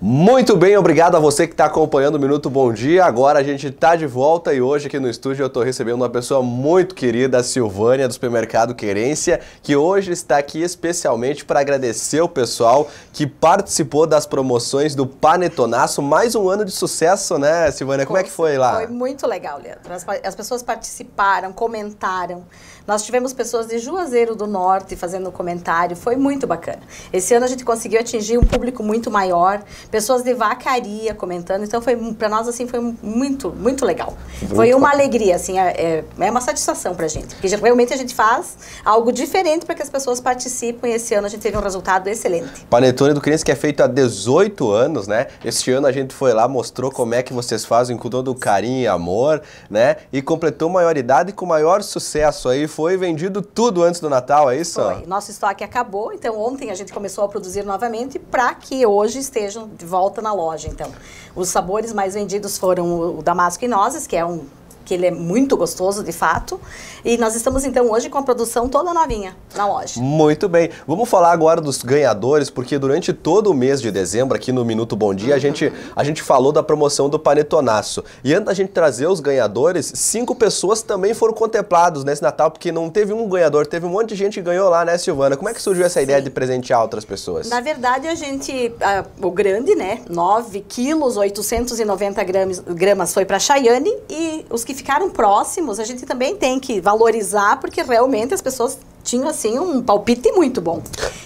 Muito bem, obrigado a você que está acompanhando o Minuto Bom Dia. Agora a gente está de volta e hoje aqui no estúdio eu estou recebendo uma pessoa muito querida, a Silvânia, do supermercado Querência, que hoje está aqui especialmente para agradecer o pessoal que participou das promoções do Panetonaço. Mais um ano de sucesso, né, Silvânia? Como é que foi lá? Foi muito legal, Leandro. As, as pessoas participaram, comentaram. Nós tivemos pessoas de Juazeiro do Norte fazendo comentário. Foi muito bacana. Esse ano a gente conseguiu atingir um público muito maior pessoas de vacaria comentando. Então foi para nós assim foi muito muito legal. Muito foi uma bom. alegria assim, é, é, é uma satisfação para a gente, porque realmente a gente faz algo diferente para que as pessoas participem. E esse ano a gente teve um resultado excelente. Panetone do Criança que é feito há 18 anos, né? Este ano a gente foi lá mostrou como é que vocês fazem com todo o carinho e amor, né? E completou maioridade com maior sucesso aí foi vendido tudo antes do Natal, é isso? Foi. Nosso estoque acabou, então ontem a gente começou a produzir novamente para que hoje estejam de volta na loja, então. Os sabores mais vendidos foram o damasco e nozes, que é um que ele é muito gostoso, de fato. E nós estamos, então, hoje com a produção toda novinha na loja. Muito bem. Vamos falar agora dos ganhadores, porque durante todo o mês de dezembro, aqui no Minuto Bom Dia, uhum. a, gente, a gente falou da promoção do panetonaço. E antes da gente trazer os ganhadores, cinco pessoas também foram contempladas nesse Natal, porque não teve um ganhador, teve um monte de gente que ganhou lá, né, Silvana? Como é que surgiu essa Sim. ideia de presentear outras pessoas? Na verdade, a gente, a, o grande, né, 9 quilos, 890 gramas, gramas foi para Chayane e os que ficaram próximos, a gente também tem que valorizar, porque realmente as pessoas tinham, assim, um palpite muito bom.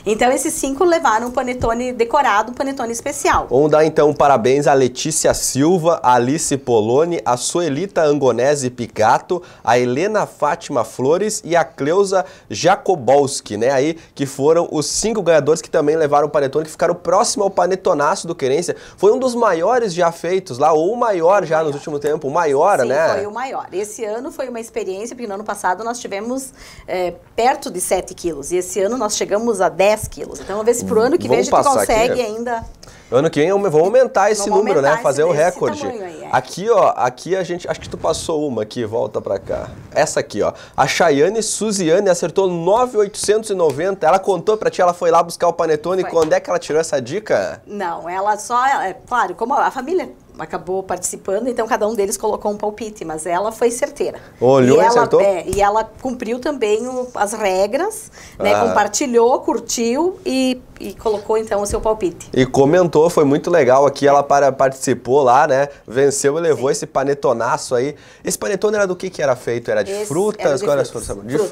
Então, esses cinco levaram um panetone decorado, um panetone especial. Vamos dar, então, parabéns a Letícia Silva, a Alice Poloni, a Suelita Angonese Picato, a Helena Fátima Flores e a Cleusa Jacobolski, né? Aí, que foram os cinco ganhadores que também levaram o panetone, que ficaram próximo ao panetonaço do Querência. Foi um dos maiores já feitos lá, ou o maior já nos últimos tempos, o maior, Sim, né? foi o maior. Esse ano foi uma experiência, porque no ano passado nós tivemos é, perto de 7 quilos. E esse ano nós chegamos a 10 quilos. Então vamos ver se pro ano que vem a gente consegue aqui, ainda. Ano que vem vão aumentar esse vamos número, né? aumentar né? Fazer o recorde. Aí, é. Aqui, ó, aqui a gente. Acho que tu passou uma aqui, volta pra cá. Essa aqui, ó. A Chayane Suziane acertou 9,890. Ela contou pra ti, ela foi lá buscar o panetone. Foi. Quando é que ela tirou essa dica? Não, ela só. É, claro, como a família acabou participando, então cada um deles colocou um palpite, mas ela foi certeira. Olhou e, ela, acertou? É, e ela cumpriu também o, as regras, né, ah. né, compartilhou, curtiu e e colocou então o seu palpite. E comentou, foi muito legal aqui, ela para, participou lá, né? Venceu e levou Sim. esse panetonaço aí. Esse panetone era do que que era feito? Era de esse frutas? Era de Qual frutas. Era de frutas.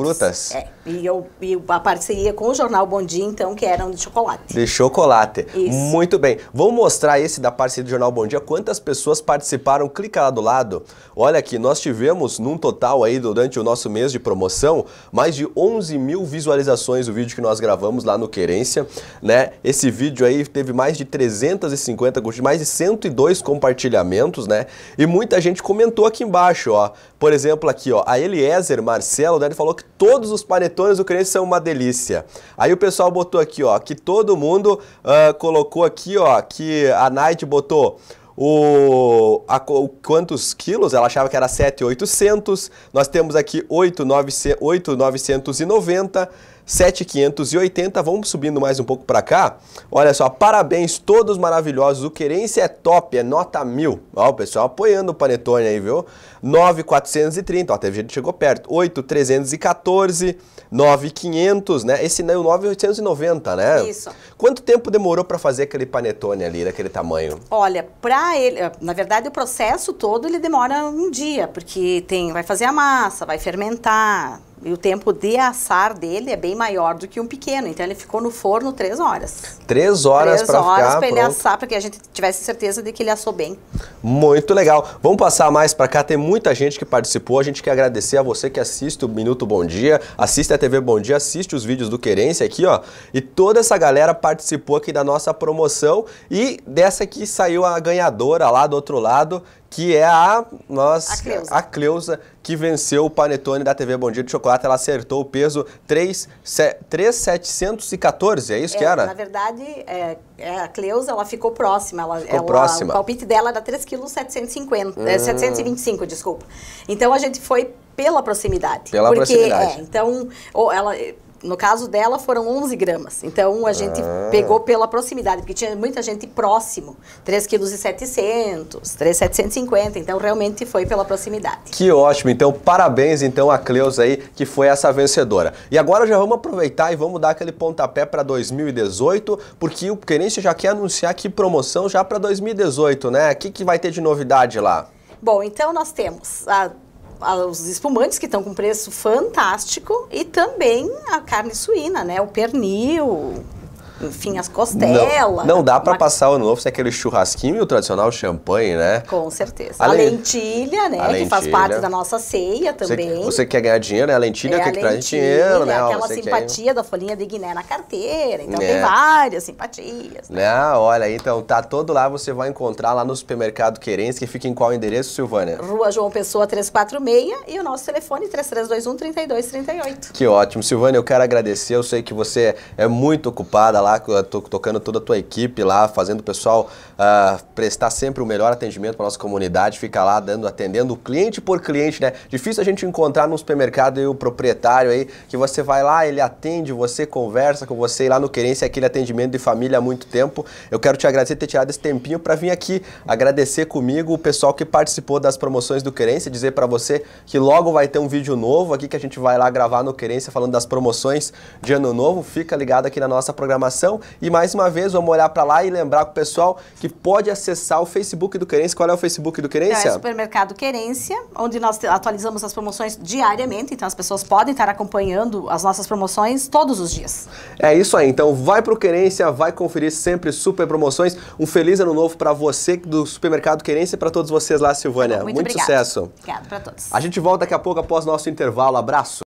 frutas. É. E, eu, e a parceria com o jornal Bom Dia, então, que eram de chocolate. De chocolate. Isso. Muito bem. Vamos mostrar esse da parceria do jornal Bom Dia, quantas pessoas participaram. Clica lá do lado. Olha aqui, nós tivemos num total aí durante o nosso mês de promoção, mais de 11 mil visualizações do vídeo que nós gravamos lá no Querência né? Esse vídeo aí teve mais de 350 curtidas, mais de 102 compartilhamentos, né? E muita gente comentou aqui embaixo, ó. Por exemplo, aqui, ó, a Eliezer Marcelo, né, ele falou que todos os panetones do Crença são uma delícia. Aí o pessoal botou aqui, ó, que todo mundo uh, colocou aqui, ó, que a Night botou o, a, o quantos quilos, ela achava que era 7,800, nós temos aqui 8,990, 7,580, vamos subindo mais um pouco para cá, olha só, parabéns todos maravilhosos, o Querência é top, é nota mil, ó o pessoal apoiando o Panetone aí, viu, 9,430, ó, teve gente que chegou perto, 8,314, 9,500, né, esse não é o 9,890, né? Isso. Quanto tempo demorou para fazer aquele Panetone ali, daquele tamanho? Olha, para ah, ele, eh, na verdade o processo todo ele demora um dia, porque tem vai fazer a massa, vai fermentar, e o tempo de assar dele é bem maior do que um pequeno. Então ele ficou no forno três horas. Três horas para ficar Três horas para ele assar, para que a gente tivesse certeza de que ele assou bem. Muito legal. Vamos passar mais para cá. Tem muita gente que participou. A gente quer agradecer a você que assiste o Minuto Bom Dia, assiste a TV Bom Dia, assiste os vídeos do Querência aqui, ó. E toda essa galera participou aqui da nossa promoção e dessa que saiu a ganhadora lá do outro lado que é a nossa a Cleusa. a Cleusa. que venceu o panetone da TV Bom Dia de Chocolate. Ela acertou o peso 3,714, é isso é, que era? Na verdade, é, é, a Cleusa ela ficou próxima. Ela, ficou ela, próxima. O palpite dela era 3,750 é, hum. é, 725, desculpa. Então a gente foi pela proximidade. Pela porque, proximidade. É, então, ou ela no caso dela, foram 11 gramas. Então, a gente ah. pegou pela proximidade, porque tinha muita gente próximo. 3,7 kg, 3,750. Então, realmente foi pela proximidade. Que ótimo. Então, parabéns, então, a Cleusa aí, que foi essa vencedora. E agora já vamos aproveitar e vamos dar aquele pontapé para 2018, porque o Querência já quer anunciar que promoção já para 2018, né? O que, que vai ter de novidade lá? Bom, então nós temos... A os espumantes que estão com preço fantástico e também a carne suína, né? O pernil, enfim, as costelas. Não, não dá para uma... passar o ano novo sem aquele churrasquinho e o tradicional champanhe, né? Com certeza. A, a lentilha, né? A lentilha. Que faz parte da nossa ceia também. Você, você quer ganhar dinheiro, né? A lentilha é, que, a que traz dinheiro, né? Aquela você simpatia quer... da folhinha de Guiné na carteira. Então é. tem várias simpatias. Né? né? Olha, então tá todo lá, você vai encontrar lá no supermercado querência que fica em qual endereço, Silvânia? Rua João Pessoa 346 e o nosso telefone 3321 3238. Que ótimo. Silvânia, eu quero agradecer. Eu sei que você é muito ocupada lá lá, tocando toda a tua equipe lá, fazendo o pessoal uh, prestar sempre o melhor atendimento para nossa comunidade, fica lá dando, atendendo cliente por cliente, né? Difícil a gente encontrar no supermercado e o proprietário aí, que você vai lá, ele atende, você conversa com você lá no Querência é aquele atendimento de família há muito tempo. Eu quero te agradecer por ter tirado esse tempinho para vir aqui agradecer comigo o pessoal que participou das promoções do Querência, dizer para você que logo vai ter um vídeo novo aqui que a gente vai lá gravar no Querência falando das promoções de ano novo. Fica ligado aqui na nossa programação e mais uma vez, vamos olhar para lá e lembrar com o pessoal que pode acessar o Facebook do Querência. Qual é o Facebook do é Querência? É o Supermercado Querência, onde nós atualizamos as promoções diariamente. Então as pessoas podem estar acompanhando as nossas promoções todos os dias. É isso aí. Então vai para o Querência, vai conferir sempre super promoções. Um feliz ano novo para você do Supermercado Querência e para todos vocês lá, Silvânia. Muito, Muito sucesso. Obrigado para todos. A gente volta daqui a pouco após nosso intervalo. Abraço.